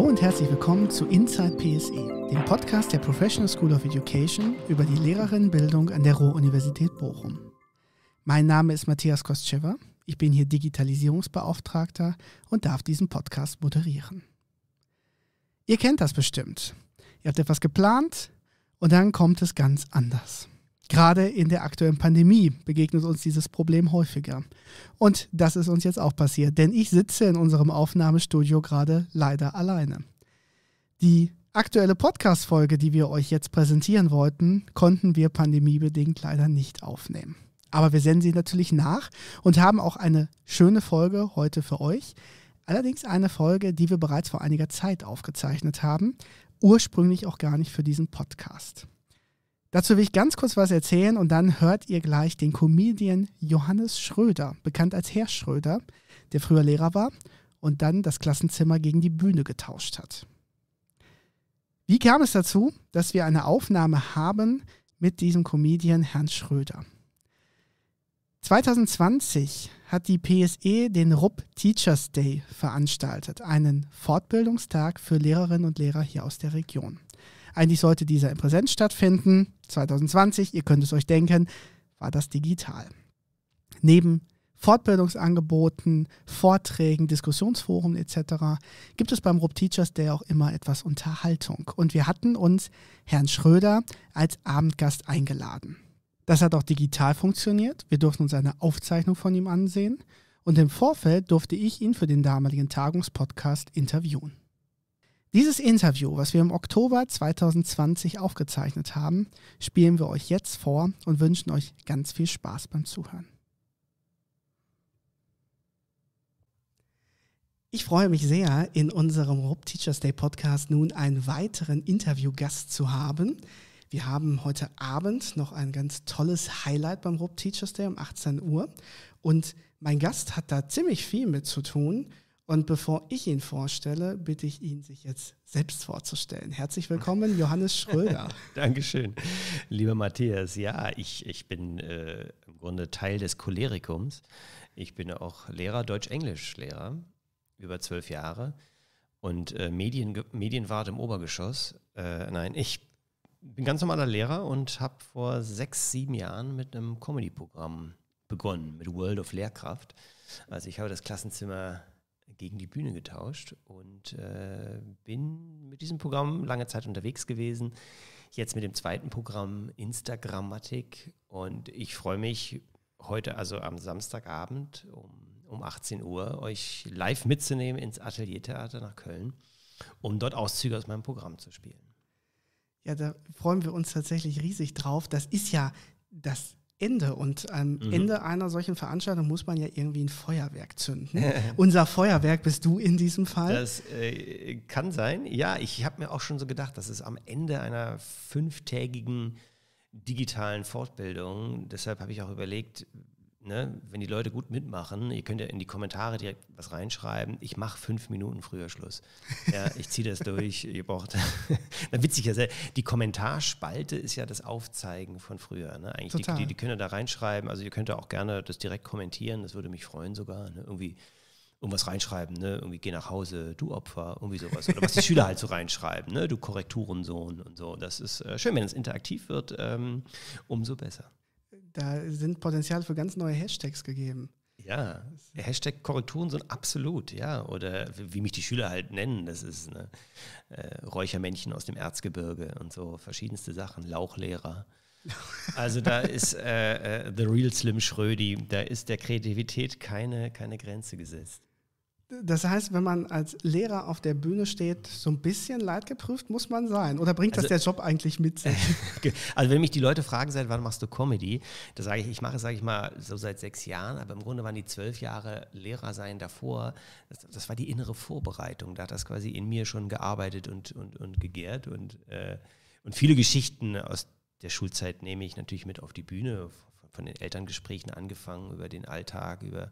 Hallo und herzlich willkommen zu Inside PSE, dem Podcast der Professional School of Education über die Lehrerinnenbildung an der Ruhr-Universität Bochum. Mein Name ist Matthias Kostschewa, ich bin hier Digitalisierungsbeauftragter und darf diesen Podcast moderieren. Ihr kennt das bestimmt. Ihr habt etwas geplant und dann kommt es ganz anders. Gerade in der aktuellen Pandemie begegnet uns dieses Problem häufiger. Und das ist uns jetzt auch passiert, denn ich sitze in unserem Aufnahmestudio gerade leider alleine. Die aktuelle Podcast-Folge, die wir euch jetzt präsentieren wollten, konnten wir pandemiebedingt leider nicht aufnehmen. Aber wir senden sie natürlich nach und haben auch eine schöne Folge heute für euch. Allerdings eine Folge, die wir bereits vor einiger Zeit aufgezeichnet haben, ursprünglich auch gar nicht für diesen Podcast. Dazu will ich ganz kurz was erzählen und dann hört ihr gleich den Comedian Johannes Schröder, bekannt als Herr Schröder, der früher Lehrer war und dann das Klassenzimmer gegen die Bühne getauscht hat. Wie kam es dazu, dass wir eine Aufnahme haben mit diesem Comedian Herrn Schröder? 2020 hat die PSE den RUB Teachers Day veranstaltet, einen Fortbildungstag für Lehrerinnen und Lehrer hier aus der Region. Eigentlich sollte dieser in Präsenz stattfinden, 2020, ihr könnt es euch denken, war das digital. Neben Fortbildungsangeboten, Vorträgen, Diskussionsforen etc. gibt es beim Rob Teachers Day auch immer etwas Unterhaltung. Und wir hatten uns Herrn Schröder als Abendgast eingeladen. Das hat auch digital funktioniert. Wir durften uns eine Aufzeichnung von ihm ansehen. Und im Vorfeld durfte ich ihn für den damaligen Tagungspodcast interviewen. Dieses Interview, was wir im Oktober 2020 aufgezeichnet haben, spielen wir euch jetzt vor und wünschen euch ganz viel Spaß beim Zuhören. Ich freue mich sehr, in unserem RUB Teachers Day Podcast nun einen weiteren Interviewgast zu haben. Wir haben heute Abend noch ein ganz tolles Highlight beim RUB Teachers Day um 18 Uhr und mein Gast hat da ziemlich viel mit zu tun. Und bevor ich ihn vorstelle, bitte ich ihn, sich jetzt selbst vorzustellen. Herzlich willkommen, Johannes Schröder. Dankeschön. Lieber Matthias, ja, ich, ich bin äh, im Grunde Teil des Cholerikums. Ich bin auch Lehrer, Deutsch-Englisch-Lehrer, über zwölf Jahre. Und äh, Medien, Medienwart im Obergeschoss. Äh, nein, ich bin ganz normaler Lehrer und habe vor sechs, sieben Jahren mit einem Comedy-Programm begonnen, mit World of Lehrkraft. Also ich habe das Klassenzimmer gegen die Bühne getauscht und äh, bin mit diesem Programm lange Zeit unterwegs gewesen. Jetzt mit dem zweiten Programm Instagrammatik und ich freue mich heute, also am Samstagabend um, um 18 Uhr, euch live mitzunehmen ins Ateliertheater nach Köln, um dort Auszüge aus meinem Programm zu spielen. Ja, da freuen wir uns tatsächlich riesig drauf. Das ist ja das Ende. Und am ähm, mhm. Ende einer solchen Veranstaltung muss man ja irgendwie ein Feuerwerk zünden. Unser Feuerwerk bist du in diesem Fall. Das äh, kann sein. Ja, ich habe mir auch schon so gedacht, dass es am Ende einer fünftägigen digitalen Fortbildung, deshalb habe ich auch überlegt, ne, wenn die Leute gut mitmachen, ihr könnt ja in die Kommentare direkt was reinschreiben. Ich mache fünf Minuten früher Schluss. Ja, ich ziehe das durch. ihr braucht. Na, witzig, ja, die Kommentarspalte ist ja das Aufzeigen von früher. Ne? Eigentlich Total. Die, die, die könnt ihr da reinschreiben. Also ihr könnt ja auch gerne das direkt kommentieren. Das würde mich freuen sogar. Ne? Irgendwie irgendwas reinschreiben, ne? Irgendwie geh nach Hause, du Opfer, irgendwie sowas. Oder was die Schüler halt so reinschreiben, ne? Du Korrekturensohn und so. Das ist äh, schön, wenn es interaktiv wird, ähm, umso besser da sind Potenzial für ganz neue Hashtags gegeben. Ja, Hashtag Korrekturen sind absolut, ja. Oder wie mich die Schüler halt nennen, das ist ne, äh, Räuchermännchen aus dem Erzgebirge und so verschiedenste Sachen, Lauchlehrer. Also da ist äh, äh, The Real Slim Schrödi, da ist der Kreativität keine, keine Grenze gesetzt. Das heißt, wenn man als Lehrer auf der Bühne steht, so ein bisschen leidgeprüft muss man sein. Oder bringt das also- der Job eigentlich mit sich? Also wenn mich die Leute fragen, seit wann machst du Comedy, da sage ich, ich mache es, sage ich mal, so seit sechs Jahren, aber im Grunde waren die zwölf Jahre Lehrer sein davor. Das, das war die innere Vorbereitung. Da hat das quasi in mir schon gearbeitet und, und, und gegärt. Und, äh, und viele Geschichten aus der Schulzeit nehme ich natürlich mit auf die Bühne, von den Elterngesprächen angefangen, über den Alltag, über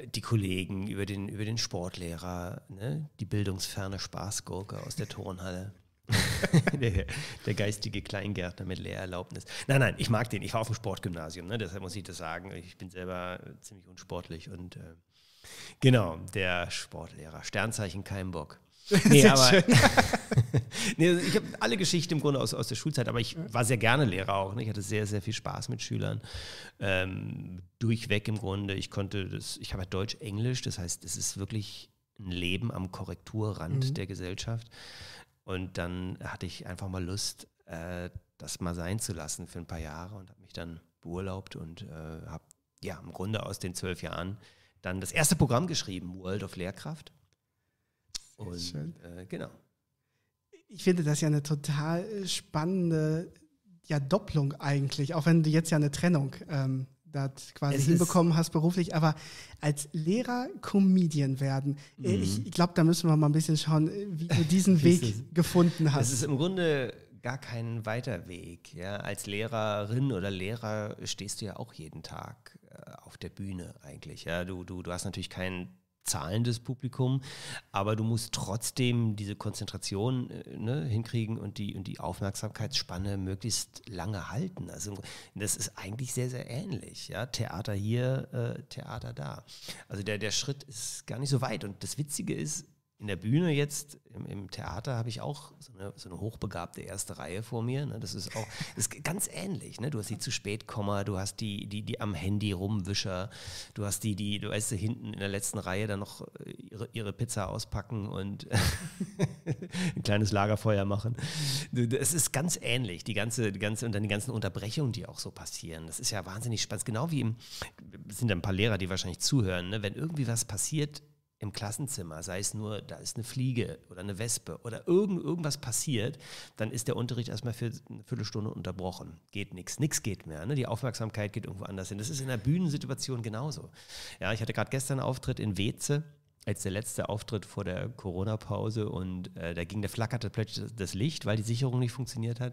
äh, die Kollegen, über den, über den Sportlehrer, ne? die bildungsferne Spaßgurke aus der Turnhalle. der, der, geistige Kleingärtner mit Lehrerlaubnis. Nein, nein, ich mag den. Ich war auf dem Sportgymnasium, ne? deshalb muss ich das sagen. Ich bin selber ziemlich unsportlich und äh, genau, der Sportlehrer. Sternzeichen kein Bock. Nee, aber, nee, ich habe alle Geschichten im Grunde aus, aus der Schulzeit, aber ich war sehr gerne Lehrer auch. Ne? Ich hatte sehr, sehr viel Spaß mit Schülern. Ähm, durchweg im Grunde. Ich konnte das, ich habe ja halt Deutsch, Englisch, das heißt, es ist wirklich ein Leben am Korrekturrand mhm. der Gesellschaft. Und dann hatte ich einfach mal Lust, äh, das mal sein zu lassen für ein paar Jahre und habe mich dann beurlaubt und äh, habe ja im Grunde aus den zwölf Jahren dann das erste Programm geschrieben, World of Lehrkraft. Und, Schön. Äh, genau. Ich finde das ja eine total äh, spannende ja, Doppelung eigentlich, auch wenn du jetzt ja eine Trennung ähm, das quasi es hinbekommen hast beruflich, aber als Lehrer Comedian werden, äh, mhm. ich glaube, da müssen wir mal ein bisschen schauen, äh, wie du diesen Weg ist. gefunden hast. Es ist im Grunde gar kein weiter Weg. Ja? Als Lehrerin oder Lehrer stehst du ja auch jeden Tag auf der Bühne eigentlich. Ja? Du, du, du hast natürlich keinen zahlendes Publikum, aber du musst trotzdem diese Konzentration äh, ne, hinkriegen und die, und die Aufmerksamkeitsspanne möglichst lange halten. Also das ist eigentlich sehr, sehr ähnlich. Ja? Theater hier, äh, Theater da. Also der, der Schritt ist gar nicht so weit. Und das Witzige ist, in der Bühne jetzt, im, im Theater, habe ich auch so eine, so eine, hochbegabte erste Reihe vor mir. Ne? Das ist auch das ist ganz ähnlich. Ne? Du hast die zu spät Kommer, du hast die, die, die am Handy rumwischer, du hast die, die, du weißt, hinten in der letzten Reihe dann noch äh, ihre, ihre Pizza auspacken und ein kleines Lagerfeuer machen. Es ist ganz ähnlich, die ganze, die ganze, und dann die ganzen Unterbrechungen, die auch so passieren. Das ist ja wahnsinnig spannend. Genau wie im, sind da ein paar Lehrer, die wahrscheinlich zuhören, ne? wenn irgendwie was passiert, im Klassenzimmer, sei es nur, da ist eine Fliege oder eine Wespe oder irgend, irgendwas passiert, dann ist der Unterricht erstmal für eine Viertelstunde unterbrochen. Geht nichts, nichts geht mehr. Ne? Die Aufmerksamkeit geht irgendwo anders hin. Das ist in der Bühnensituation genauso. Ja, ich hatte gerade gestern einen Auftritt in Weze als der letzte Auftritt vor der Corona-Pause und äh, da ging, da flackerte plötzlich das Licht, weil die Sicherung nicht funktioniert hat.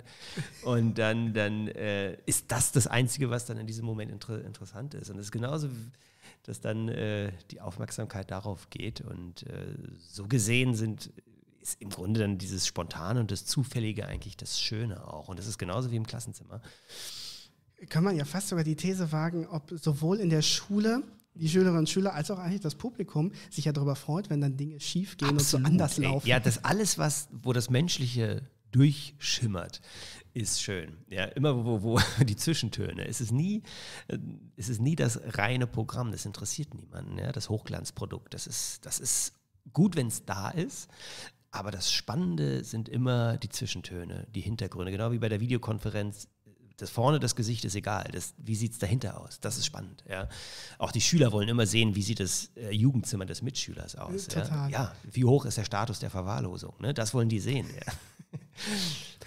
Und dann, dann äh, ist das das Einzige, was dann in diesem Moment inter interessant ist. Und das ist genauso dass dann äh, die Aufmerksamkeit darauf geht. Und äh, so gesehen sind, ist im Grunde dann dieses Spontane und das Zufällige eigentlich das Schöne auch. Und das ist genauso wie im Klassenzimmer. Kann man ja fast sogar die These wagen, ob sowohl in der Schule die Schülerinnen und Schüler als auch eigentlich das Publikum sich ja darüber freut, wenn dann Dinge schief gehen und so anders laufen. ja, das alles, was, wo das Menschliche durchschimmert, ist schön. Ja, immer wo, wo die Zwischentöne. Es ist nie, äh, es ist nie das reine Programm. Das interessiert niemanden. Ja, das Hochglanzprodukt. Das ist, das ist gut, wenn es da ist. Aber das Spannende sind immer die Zwischentöne, die Hintergründe. Genau wie bei der Videokonferenz das vorne das Gesicht ist egal. Das, wie sieht es dahinter aus? Das ist spannend. Ja. Auch die Schüler wollen immer sehen, wie sieht das äh, Jugendzimmer des Mitschülers aus. Äh, total. Ja. ja. wie hoch ist der Status der Verwahrlosung? Ne? Das wollen die sehen. Ja. ich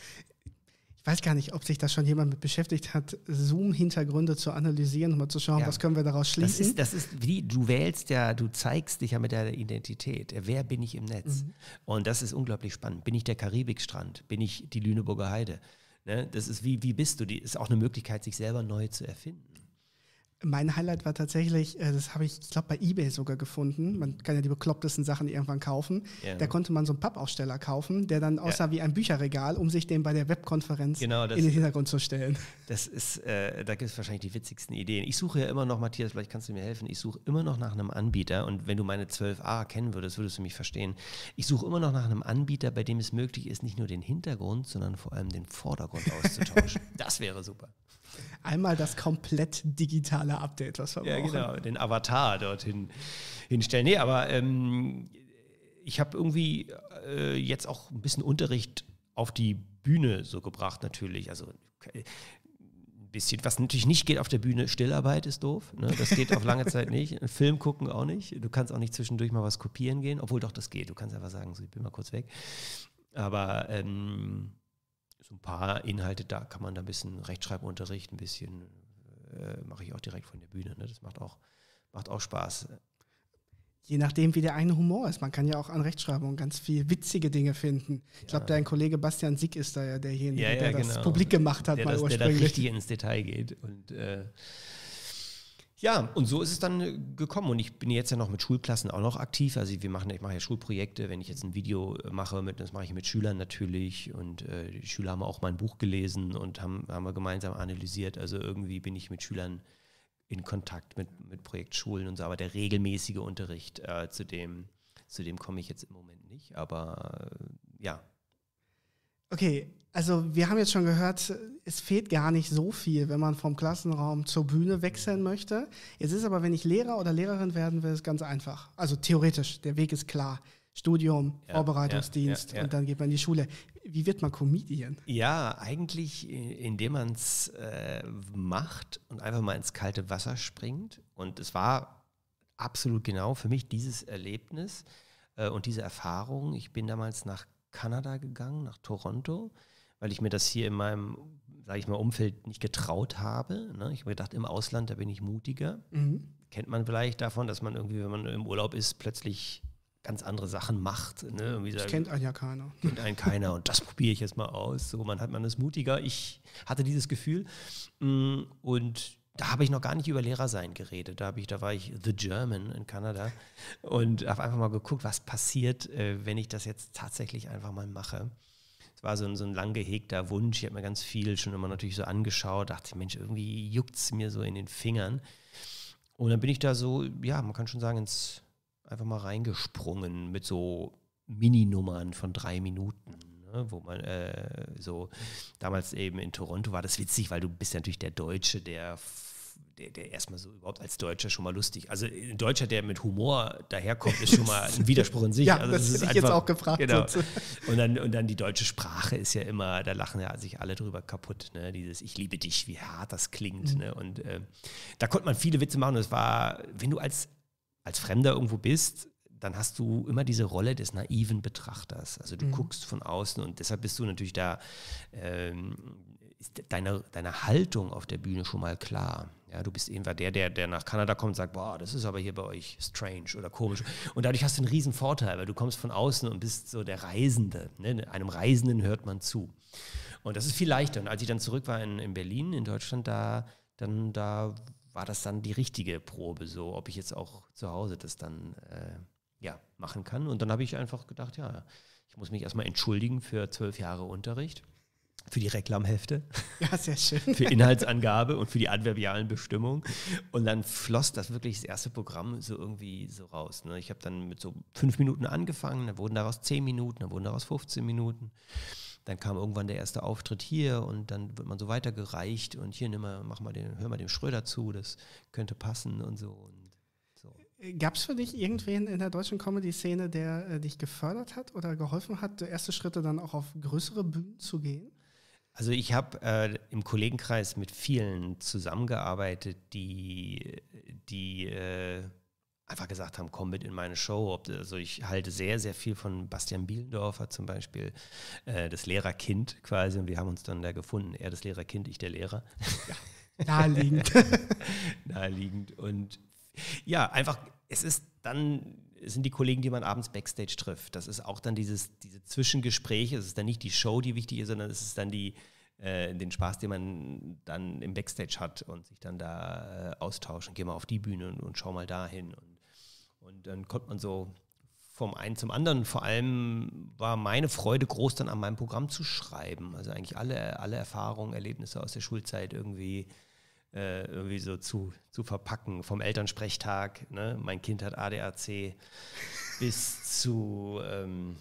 weiß gar nicht, ob sich da schon jemand mit beschäftigt hat, Zoom-Hintergründe zu analysieren und mal zu schauen, ja. was können wir daraus schließen. Das ist, das ist wie, du wählst ja, du zeigst dich ja mit deiner Identität. Wer bin ich im Netz? Mhm. Und das ist unglaublich spannend. Bin ich der Karibikstrand? Bin ich die Lüneburger Heide? Ne? Das ist wie, wie bist du? Die ist auch eine Möglichkeit, sich selber neu zu erfinden. Mein Highlight war tatsächlich, äh, das habe ich, ich glaube, bei Ebay sogar gefunden. Man kann ja die beklopptesten Sachen irgendwann kaufen. Ja. Da konnte man so einen Pappaufsteller kaufen, der dann aussah ja. wie ein Bücherregal, um sich den bei der Webkonferenz genau, das, in den Hintergrund zu stellen. Das ist, äh, da gibt es wahrscheinlich die witzigsten Ideen. Ich suche ja immer noch, Matthias, vielleicht kannst du mir helfen, ich suche immer noch nach einem Anbieter und wenn du meine 12a kennen würdest, würdest du mich verstehen. Ich suche immer noch nach einem Anbieter, bei dem es möglich ist, nicht nur den Hintergrund, sondern vor allem den Vordergrund auszutauschen. das wäre super. Einmal das komplett digitale Update, was wir ja, brauchen. Ja, genau, den Avatar dorthin hinstellen. Nee, aber ähm, ich habe irgendwie äh, jetzt auch ein bisschen Unterricht auf die Bühne so gebracht, natürlich. Also okay äh, bisschen. Was natürlich nicht geht auf der Bühne, Stillarbeit ist doof. Ne? Das geht auf lange Zeit nicht. Film gucken auch nicht. Du kannst auch nicht zwischendurch mal was kopieren gehen, obwohl doch das geht. Du kannst einfach sagen, so, ich bin mal kurz weg. Aber ähm, so ein paar Inhalte, da kann man da ein bisschen Rechtschreibunterricht, ein bisschen äh, mache ich auch direkt von der Bühne. Ne? Das macht auch, macht auch Spaß. Je nachdem, wie der eine Humor ist. Man kann ja auch an Rechtschreibung ganz viel witzige Dinge finden. Ich glaube, dein Kollege Bastian Sick ist da ja derjenige, ja, ja, der genau. das publik gemacht hat, der mal das, ursprünglich. Der da richtig ins Detail geht und äh, ja, und so ist es dann äh, gekommen. Und ich bin jetzt ja noch mit Schulklassen auch noch aktiv. Also wir machen, ich mache ja Schulprojekte, wenn ich jetzt ein Video äh, mache, mit, das mache ich mit Schülern natürlich. Und äh, die Schüler haben auch mein Buch gelesen und haben, haben wir gemeinsam analysiert. Also irgendwie bin ich mit Schülern in Kontakt mit, mit Projektschulen und so, aber der regelmäßige Unterricht, äh, zu dem, zu dem komme ich jetzt im Moment nicht. Aber äh, ja, Okay, also wir haben jetzt schon gehört, es fehlt gar nicht so viel, wenn man vom Klassenraum zur Bühne wechseln möchte. Jetzt ist aber, wenn ich Lehrer oder Lehrerin werden will, es ganz einfach. Also theoretisch, der Weg ist klar. Studium, ja, Vorbereitungsdienst ja, ja, und dann geht man in die Schule. Wie wird man Comedian? Ja, eigentlich, indem man es äh, macht und einfach mal ins kalte Wasser springt. Und es war absolut genau für mich dieses Erlebnis äh, und diese Erfahrung. Ich bin damals nach Kanada gegangen, nach Toronto, weil ich mir das hier in meinem, sage ich mal, Umfeld nicht getraut habe. Ne? Ich habe gedacht, im Ausland, da bin ich mutiger. Mhm. Kennt man vielleicht davon, dass man irgendwie, wenn man im Urlaub ist, plötzlich ganz andere Sachen macht. Ne? das kennt einen ja keiner. Kennt einen keiner und das probiere ich jetzt mal aus. So, man hat man ist mutiger. Ich hatte dieses Gefühl mm, und da habe ich noch gar nicht über Lehrersein geredet. Da, ich, da war ich The German in Kanada und habe einfach mal geguckt, was passiert, äh, wenn ich das jetzt tatsächlich einfach mal mache. Es war so ein, so ein lang gehegter Wunsch. Ich habe mir ganz viel schon immer natürlich so angeschaut, dachte, Mensch, irgendwie juckt es mir so in den Fingern. Und dann bin ich da so, ja, man kann schon sagen, ins, einfach mal reingesprungen mit so Mininummern von drei Minuten ne, wo man äh, so damals eben in Toronto war das witzig, weil du bist ja natürlich der Deutsche, der der, der, erstmal so überhaupt als Deutscher schon mal lustig. Also ein Deutscher, der mit Humor daherkommt, ist schon mal ein Widerspruch in sich. ja, also das, das ist ich einfach, jetzt auch gefragt. Genau. Und, dann, und dann die deutsche Sprache ist ja immer, da lachen ja sich alle drüber kaputt. Ne? Dieses Ich liebe dich, wie hart das klingt. Mhm. Ne? Und äh, da konnte man viele Witze machen. Und es war, wenn du als, als Fremder irgendwo bist, dann hast du immer diese Rolle des naiven Betrachters. Also du mhm. guckst von außen und deshalb bist du natürlich da, ähm, ist deine, deine Haltung auf der Bühne schon mal klar. Ja, du bist irgendwer der, der, der nach Kanada kommt und sagt, boah, das ist aber hier bei euch strange oder komisch. Und dadurch hast du einen riesen Vorteil, weil du kommst von außen und bist so der Reisende. Ne? Einem Reisenden hört man zu. Und das ist viel leichter. Und als ich dann zurück war in, in Berlin, in Deutschland, da, dann, da war das dann die richtige Probe, so ob ich jetzt auch zu Hause das dann äh, ja, machen kann. Und dann habe ich einfach gedacht, ja, ich muss mich erstmal entschuldigen für zwölf Jahre Unterricht, für die Reklamhefte, ja, sehr schön. für Inhaltsangabe und für die adverbialen Bestimmungen. Und dann floss das wirklich das erste Programm so irgendwie so raus. Ne? Ich habe dann mit so fünf Minuten angefangen, dann wurden daraus zehn Minuten, dann wurden daraus 15 Minuten. Dann kam irgendwann der erste Auftritt hier und dann wird man so weitergereicht und hier nimm mal, mach mal den, hör mal dem Schröder zu, das könnte passen und so. Und Gab es für dich irgendwen in der deutschen Comedy-Szene, der äh, dich gefördert hat oder geholfen hat, erste Schritte dann auch auf größere Bühnen zu gehen? Also ich habe äh, im Kollegenkreis mit vielen zusammengearbeitet, die, die äh, einfach gesagt haben, komm mit in meine Show. Also ich halte sehr, sehr viel von Bastian Bielendorfer zum Beispiel, äh, das Lehrerkind quasi. Und wir haben uns dann da gefunden. Er das Lehrerkind, ich der Lehrer. Ja. Naheliegend. Naheliegend. Und ja, einfach, es ist dann es sind die Kollegen, die man abends backstage trifft. Das ist auch dann dieses, diese Zwischengespräche. Es ist dann nicht die Show, die wichtig ist, sondern es ist dann die, äh, den Spaß, den man dann im Backstage hat und sich dann da äh, austauschen. Geh mal auf die Bühne und, und schau mal dahin. Und, und dann kommt man so vom einen zum anderen. Vor allem war meine Freude groß, dann an meinem Programm zu schreiben. Also eigentlich alle, alle Erfahrungen, Erlebnisse aus der Schulzeit irgendwie äh, irgendwie so zu, zu verpacken. Vom Elternsprechtag, ne? mein Kind hat ADAC, bis zu ähm,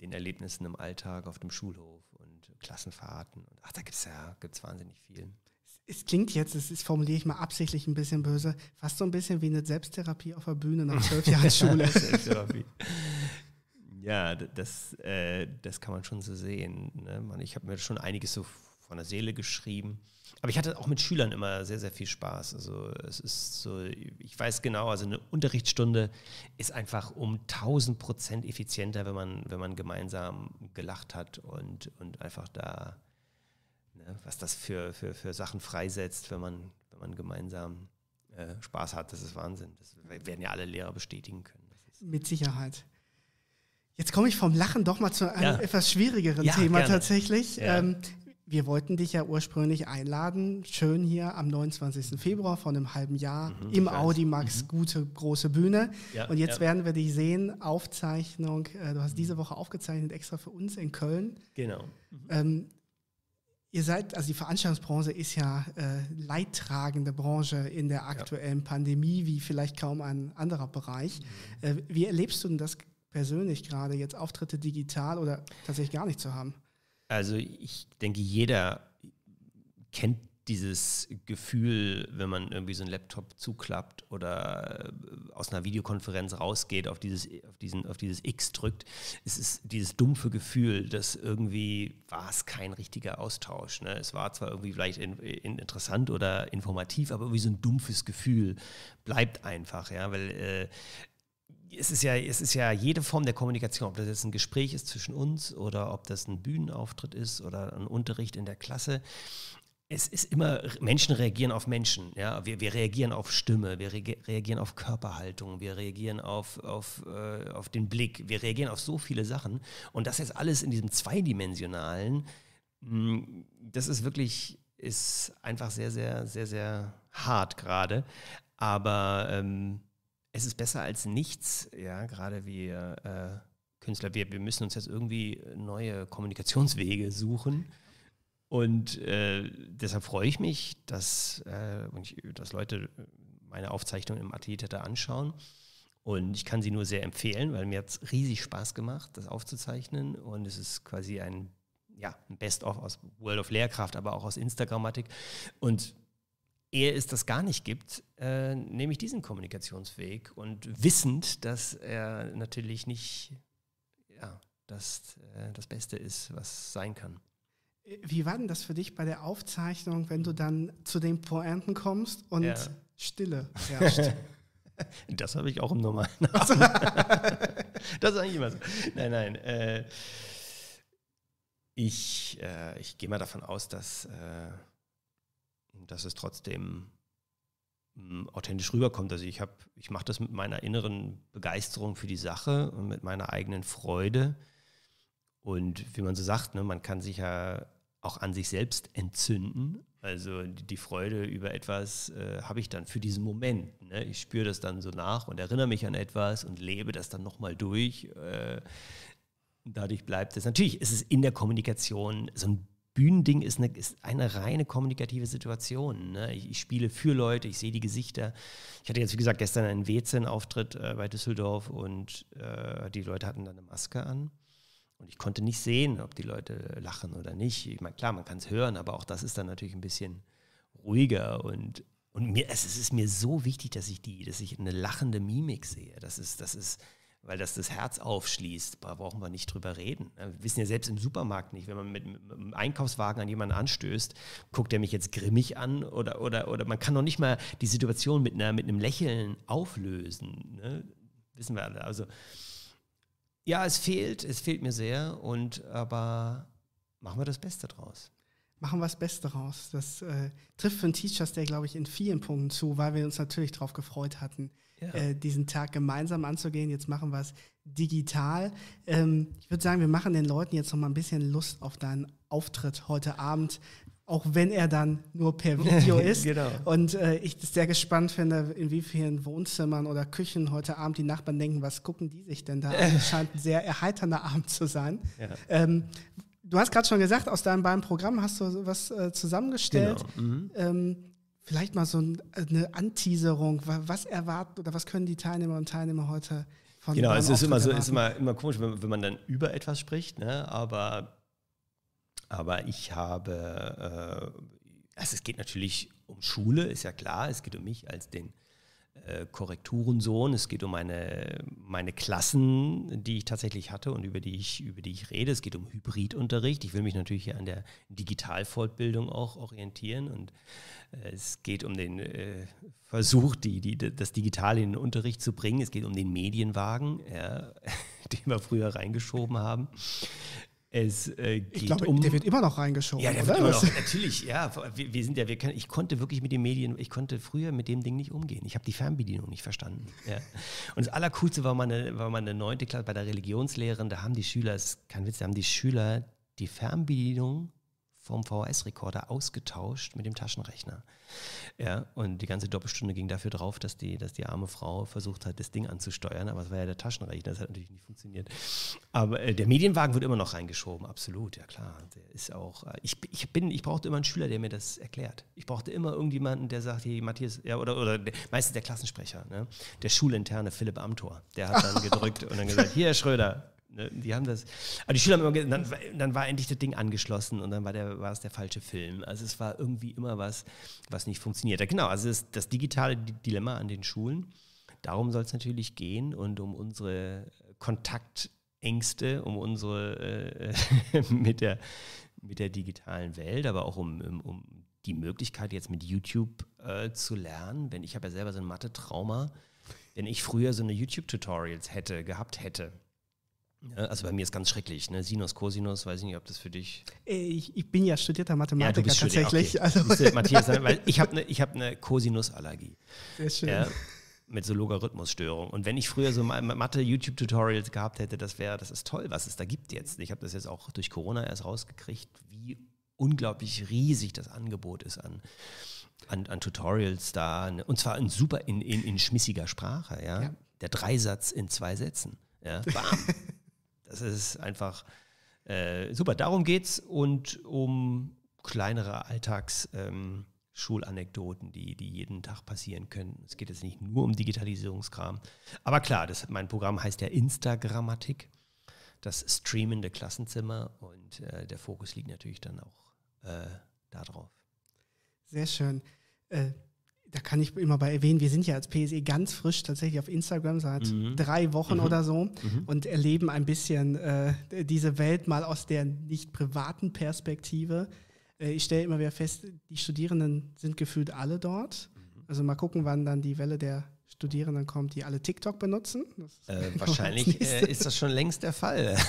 den Erlebnissen im Alltag auf dem Schulhof und Klassenfahrten. ach, da gibt es ja gibt's wahnsinnig viel. Es klingt jetzt, das formuliere ich mal absichtlich ein bisschen böse, fast so ein bisschen wie eine Selbsttherapie auf der Bühne nach zwölf Jahren Schule. Selbsttherapie. Ja, das, äh, das kann man schon so sehen. Ne? ich habe mir schon einiges so von der Seele geschrieben. Aber ich hatte auch mit Schülern immer sehr, sehr viel Spaß. Also es ist so, ich weiß genau, also eine Unterrichtsstunde ist einfach um 1000 Prozent effizienter, wenn man, wenn man gemeinsam gelacht hat und, und einfach da, ne, was das für, für, für Sachen freisetzt, wenn man, wenn man gemeinsam äh, Spaß hat. Das ist Wahnsinn. Das werden ja alle Lehrer bestätigen können. Mit Sicherheit. Jetzt komme ich vom Lachen doch mal zu einem ja. etwas schwierigeren ja, Thema gerne. tatsächlich. Ja. Ähm, wir wollten dich ja ursprünglich einladen, schön hier am 29. Februar vor einem halben Jahr mhm, im Audi Max, mhm. gute große Bühne. Ja, und jetzt ja. werden wir dich sehen, Aufzeichnung. Äh, du hast mhm. diese Woche aufgezeichnet, extra für uns in Köln. Genau. Mhm. Ähm, ihr seid, also die Veranstaltungsbranche ist ja äh, leidtragende Branche in der aktuellen ja. Pandemie, wie vielleicht kaum ein anderer Bereich. Mhm. Äh, wie erlebst du denn das persönlich gerade, jetzt Auftritte digital oder tatsächlich gar nicht zu haben? Also ich denke, jeder kennt dieses Gefühl, wenn man irgendwie so einen Laptop zuklappt oder äh, aus einer Videokonferenz rausgeht, auf dieses, auf diesen, auf dieses X drückt, es ist dieses dumpfe Gefühl, dass irgendwie war es kein richtiger Austausch. Ne? Es war zwar irgendwie vielleicht in, in interessant oder informativ, aber irgendwie so ein dumpfes Gefühl bleibt einfach, ja, weil äh, es ist ja, es ist ja jede Form der Kommunikation, ob das jetzt ein Gespräch ist zwischen uns oder ob das ein Bühnenauftritt ist oder ein Unterricht in der Klasse. Es ist immer, Menschen reagieren auf Menschen. Ja? Wir, wir reagieren auf Stimme, wir reagieren auf Körperhaltung, wir reagieren auf, auf, äh, auf den Blick, wir reagieren auf so viele Sachen. Und das jetzt alles in diesem zweidimensionalen, mh, hm, das ist wirklich, ist einfach sehr, sehr, sehr, sehr hart gerade. Aber ähm, es ist besser als nichts, ja, gerade wir äh, Künstler, wir, wir müssen uns jetzt irgendwie neue Kommunikationswege suchen. Und äh, deshalb freue ich mich, dass, äh, ich, dass Leute meine Aufzeichnung im Atelier da anschauen. Und ich kann sie nur sehr empfehlen, weil mir hat es riesig Spaß gemacht, das aufzuzeichnen. Und es ist quasi ein, ja, ein Best-of aus World of Lehrkraft, aber auch aus Instagrammatik. Und ehe es das gar nicht gibt, äh, nehme ich diesen Kommunikationsweg und wissend, dass er natürlich nicht ja, das, äh, das Beste ist, was sein kann. Wie war denn das für dich bei der Aufzeichnung, wenn du dann zu den Pointen kommst und ja. Stille herrscht? das habe ich auch im normalen. das ist eigentlich immer so. Nein, nein. Äh, ich äh, ich gehe mal davon aus, dass äh, dass es trotzdem hm, authentisch rüberkommt. Also ich habe, ich mache das mit meiner inneren Begeisterung für die Sache und mit meiner eigenen Freude. Und wie man so sagt, ne, man kann sich ja auch an sich selbst entzünden. Also die Freude über etwas äh, habe ich dann für diesen Moment. Ne? Ich spüre das dann so nach und erinnere mich an etwas und lebe das dann nochmal durch. Äh, dadurch bleibt es. Natürlich ist es in der Kommunikation so ein Bühnending ist eine, ist eine reine kommunikative Situation. Ne? Ich, ich, spiele für Leute, ich sehe die Gesichter. Ich hatte jetzt, wie gesagt, gestern einen W10-Auftritt äh, bei Düsseldorf und äh, die Leute hatten dann eine Maske an. Und ich konnte nicht sehen, ob die Leute lachen oder nicht. Ich meine, klar, man kann es hören, aber auch das ist dann natürlich ein bisschen ruhiger und und mir, es ist mir so wichtig, dass ich die, dass ich eine lachende Mimik sehe. Das ist, das ist, weil das das Herz aufschließt. brauchen wir nicht drüber reden. Wir wissen ja selbst im Supermarkt nicht, wenn man mit, einem Einkaufswagen an jemanden anstößt, guckt er mich jetzt grimmig an oder, oder, oder man kann noch nicht mal die Situation mit, einer, mit einem Lächeln auflösen. Ne? Wissen wir alle. Also, ja, es fehlt, es fehlt mir sehr und aber machen wir das Beste draus machen wir das Beste raus. Das äh, trifft für einen Teachers Day, glaube ich, in vielen Punkten zu, weil wir uns natürlich darauf gefreut hatten ja. äh, diesen Tag gemeinsam anzugehen. Jetzt machen wir es digital. Ähm, ich würde sagen, wir machen den Leuten jetzt noch mal ein bisschen Lust auf deinen Auftritt heute Abend, auch wenn er dann nur per Video ist. genau. Und äh, ich sehr gespannt finde, in wie vielen Wohnzimmern oder Küchen heute Abend die Nachbarn denken, was gucken die sich denn da an? Es scheint ein sehr erheiternder Abend zu sein. Ja. Ähm, du hast gerade schon gesagt, aus deinen beiden Programmen hast du was äh, zusammengestellt. Genau. Mhm. Ähm, Vielleicht mal so äh, eine Anteaserung. Was erwarten oder was können die Teilnehmer und Teilnehmer heute von Genau, es ist immer so, ist immer, immer komisch, wenn, wenn, man dann über etwas spricht, ne? aber, aber ich habe, äh, also es geht natürlich um Schule, ist ja klar, es geht um mich als den äh, Korrekturensohn. Es geht um meine, meine Klassen, die ich tatsächlich hatte und über die ich, über die ich rede. Es geht um Hybridunterricht. Ich will mich natürlich hier an der Digitalfortbildung auch orientieren und äh, es geht um den äh, Versuch, die, die, das Digitale in den Unterricht zu bringen. Es geht um den Medienwagen, ja, den wir früher reingeschoben haben. Es äh, geht ich glaube, um, der wird immer noch reingeschoben. Ja, der oder? wird immer noch. natürlich, ja. Wir, wir sind ja, wir können, ich konnte wirklich mit den Medien, ich konnte früher mit dem Ding nicht umgehen. Ich habe die Fernbedienung nicht verstanden. Ja. Und das Allercoolste war meine, war meine neunte Klasse bei der Religionslehrerin. Da haben die Schüler, das ist kein Witz, da haben die Schüler die Fernbedienung vom VHS-Rekorder ausgetauscht mit dem Taschenrechner. Ja, und die ganze Doppelstunde ging dafür drauf, dass die, dass die arme Frau versucht hat, das Ding anzusteuern, aber es war ja der Taschenrechner, das hat natürlich nicht funktioniert. Aber äh, der Medienwagen wird immer noch reingeschoben, absolut, ja klar. Der ist auch, äh, ich, ich bin, ich brauchte immer einen Schüler, der mir das erklärt. Ich brauchte immer irgendjemanden, der sagt, hey, Matthias, ja, oder, oder meistens der Klassensprecher, ne? der schulinterne Philipp Amthor, der hat dann gedrückt und dann gesagt, hier, Herr Schröder, Ne? Die haben das. Aber die Schüler haben immer gesagt, dann, dann, war endlich das Ding angeschlossen und dann war, der, war es der falsche Film. Also es war irgendwie immer was, was nicht funktioniert. genau, also das, das digitale Dilemma an den Schulen. Darum soll es natürlich gehen und um unsere Kontaktängste, um unsere äh, mit, der, mit der digitalen Welt, aber auch um, um, um die Möglichkeit, jetzt mit YouTube äh, zu lernen. Wenn ich habe ja selber so ein Mathe-Trauma, wenn ich früher so eine YouTube-Tutorials hätte, gehabt hätte, Ne? Also bei mir ist ganz schrecklich, ne? Sinus, Cosinus, weiß ich nicht, ob das für dich. Äh, ich, ich bin ja studierter Mathematiker ja, tatsächlich. Okay. Also du, Matthias, ne? weil ich habe eine hab ne, ne Cosinus-Allergie. Sehr schön. Ja, mit so Logarithmusstörung. Und wenn ich früher so Mathe-YouTube-Tutorials gehabt hätte, das wäre, das ist toll, was es da gibt jetzt. Ich habe das jetzt auch durch Corona erst rausgekriegt, wie unglaublich riesig das Angebot ist an an, an, Tutorials da, ne? und zwar in super, in, in, in schmissiger Sprache, ja? ja. Der Dreisatz in zwei Sätzen. Ja? Bam. Das ist einfach äh, super. Darum geht's und um kleinere Alltagsschulanekdoten, ähm, die, die jeden Tag passieren können. Es geht jetzt nicht nur um Digitalisierungskram. Aber klar, das, mein Programm heißt ja Instagrammatik, das streamende Klassenzimmer und äh, der Fokus liegt natürlich dann auch äh, darauf. Sehr schön. Äh, da kann ich immer bei erwähnen, wir sind ja als PSE ganz frisch tatsächlich auf Instagram seit mhm. drei Wochen mhm. oder so mhm. und erleben ein bisschen äh, diese Welt mal aus der nicht privaten Perspektive. Äh, ich stelle immer wieder fest, die Studierenden sind gefühlt alle dort. Mhm. Also mal gucken, wann dann die Welle der Studierenden kommt, die alle TikTok benutzen. Äh, wahrscheinlich äh, ist das schon längst der Fall.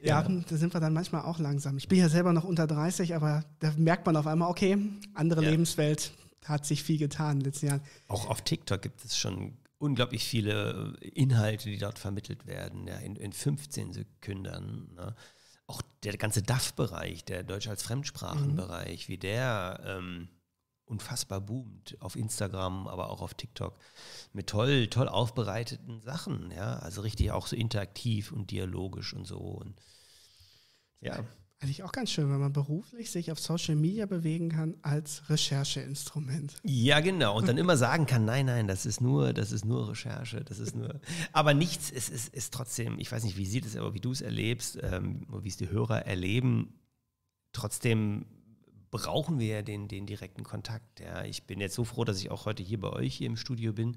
Ja, ja, da sind wir dann manchmal auch langsam. Ich bin ja selber noch unter 30, aber da merkt man auf einmal, okay, andere ja. Lebenswelt, hat sich viel getan in den letzten Jahren. Auch auf TikTok gibt es schon unglaublich viele äh, Inhalte, die dort vermittelt werden, ja, in, in 15 Sekündern. Ne? Auch der ganze DAF-Bereich, der Deutsch als Fremdsprachenbereich, mhm. wie der ähm, unfassbar boomt auf Instagram, aber auch auf TikTok mit toll, toll aufbereiteten Sachen, ja, also richtig auch so interaktiv und dialogisch und so und ja. Eigentlich auch ganz schön, wenn man beruflich sich auf Social Media bewegen kann als Rechercheinstrument. Ja, genau. Und dann immer sagen kann, nein, nein, das ist nur, das ist nur Recherche, das ist nur. aber nichts, es ist, ist trotzdem, ich weiß nicht, wie sieht es, aber wie du es erlebst, ähm, wie es die Hörer erleben, trotzdem brauchen wir ja den, den direkten Kontakt. Ja. Ich bin jetzt so froh, dass ich auch heute hier bei euch hier im Studio bin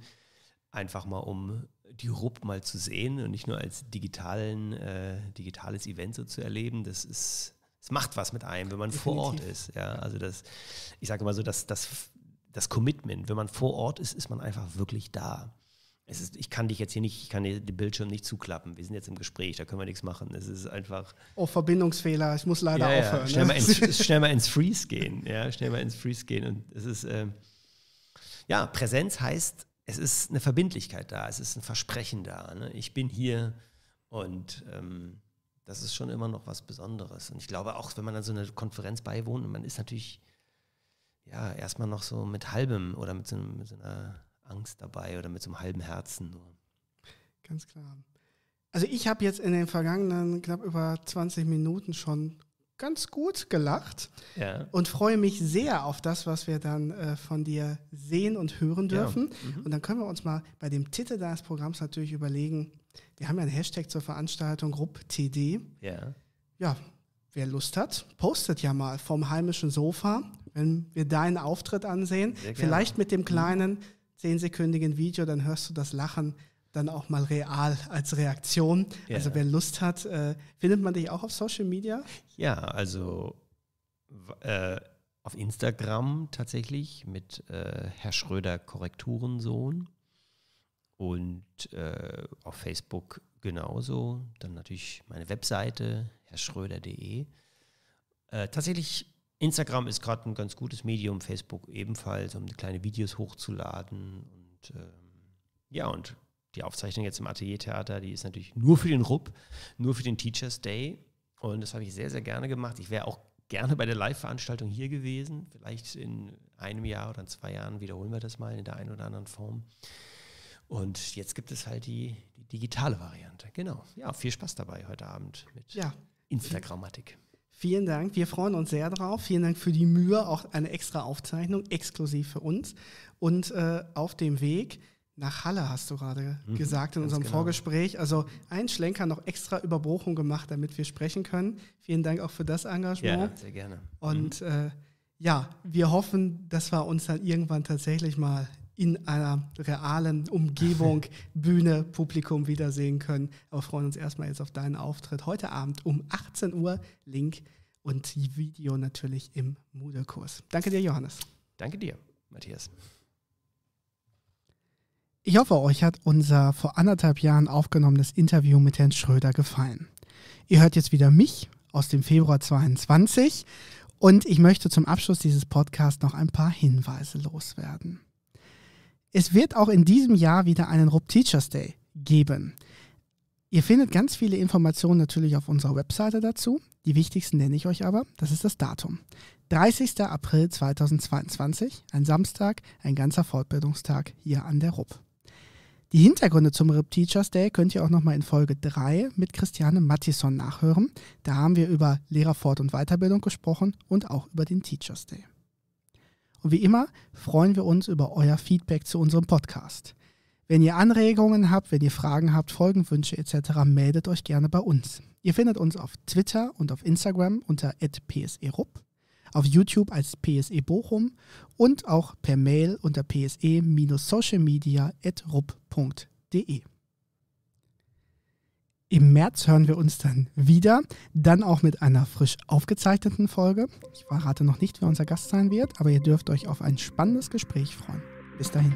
einfach mal um die RUP mal zu sehen und nicht nur als digitalen, äh, digitales Event so zu erleben. Das ist, es macht was mit einem, wenn man Definitiv. vor Ort ist. Ja, also das, ich sage immer so, dass das, das Commitment, wenn man vor Ort ist, ist man einfach wirklich da. Es ist, ich kann dich jetzt hier nicht, ich kann dir den Bildschirm nicht zuklappen. Wir sind jetzt im Gespräch, da können wir nichts machen. Es ist einfach. Oh, Verbindungsfehler, ich muss leider ja, ja. aufhören. Schnell, ne? mal ins, schnell mal ins Freeze gehen. Ja, schnell mal ins Freeze gehen. Und es ist, äh, ja, Präsenz heißt, es ist eine Verbindlichkeit da, es ist ein Versprechen da. Ne? Ich bin hier und ähm, das ist schon immer noch was Besonderes. Und ich glaube auch, wenn man an so einer Konferenz beiwohnt, man ist natürlich ja erstmal noch so mit halbem oder mit so, mit so einer Angst dabei oder mit so einem halben Herzen nur. Ganz klar. Also ich habe jetzt in den vergangenen knapp über 20 Minuten schon ganz gut gelacht ja. und freue mich sehr auf das, was wir dann äh, von dir sehen und hören dürfen. Ja. Mhm. Und dann können wir uns mal bei dem Titel deines Programms natürlich überlegen, wir haben ja einen Hashtag zur Veranstaltung RUPTD. Ja. Ja, wer Lust hat, postet ja mal vom heimischen Sofa, wenn wir deinen Auftritt ansehen. Vielleicht mit dem mhm. kleinen zehnsekündigen Video, dann hörst du das Lachen dann auch mal real als Reaktion. Also ja. Also wer Lust hat, äh, findet man dich auch auf Social Media? Ja, also äh, auf Instagram tatsächlich mit äh, Herr Schröder Korrekturensohn und äh, auf Facebook genauso. Dann natürlich meine Webseite herrschröder.de. Äh, tatsächlich Instagram ist gerade ein ganz gutes Medium, Facebook ebenfalls, um kleine Videos hochzuladen und ähm, ja und die Aufzeichnung jetzt im Ateliertheater, die ist natürlich nur für den RUP, nur für den Teachers Day. Und das habe ich sehr, sehr gerne gemacht. Ich wäre auch gerne bei der Live-Veranstaltung hier gewesen. Vielleicht in einem Jahr oder in zwei Jahren wiederholen wir das mal in der einen oder anderen Form. Und jetzt gibt es halt die, die digitale Variante. Genau. Ja, viel Spaß dabei heute Abend mit ja. Instagrammatik. Vielen Dank. Wir freuen uns sehr drauf. Vielen Dank für die Mühe, auch eine extra Aufzeichnung exklusiv für uns. Und äh, auf dem Weg nach Halle, hast du gerade mhm, gesagt in unserem genau. Vorgespräch. Also ein Schlenker noch extra über Bochum gemacht, damit wir sprechen können. Vielen Dank auch für das Engagement. Ja, sehr gerne. Und mhm. äh, ja, wir hoffen, dass wir uns dann irgendwann tatsächlich mal in einer realen Umgebung, Bühne, Publikum wiedersehen können. Aber freuen uns erstmal jetzt auf deinen Auftritt heute Abend um 18 Uhr. Link und Video natürlich im Moodle-Kurs. Danke dir, Johannes. Danke dir, Matthias. Ich hoffe, euch hat unser vor anderthalb Jahren aufgenommenes Interview mit Herrn Schröder gefallen. Ihr hört jetzt wieder mich aus dem Februar 22 und ich möchte zum Abschluss dieses Podcasts noch ein paar Hinweise loswerden. Es wird auch in diesem Jahr wieder einen Rup Teachers Day geben. Ihr findet ganz viele Informationen natürlich auf unserer Webseite dazu. Die wichtigsten nenne ich euch aber. Das ist das Datum. 30. April 2022, ein Samstag, ein ganzer Fortbildungstag hier an der RUP. Die Hintergründe zum Rip Teachers Day könnt ihr auch nochmal in Folge 3 mit Christiane Mattisson nachhören. Da haben wir über Lehrerfort- und Weiterbildung gesprochen und auch über den Teachers Day. Und wie immer freuen wir uns über euer Feedback zu unserem Podcast. Wenn ihr Anregungen habt, wenn ihr Fragen habt, Folgenwünsche etc., meldet euch gerne bei uns. Ihr findet uns auf Twitter und auf Instagram unter pserup auf YouTube als PSE Bochum und auch per Mail unter pse-socialmedia.rupp.de. Im März hören wir uns dann wieder, dann auch mit einer frisch aufgezeichneten Folge. Ich verrate noch nicht, wer unser Gast sein wird, aber ihr dürft euch auf ein spannendes Gespräch freuen. Bis dahin.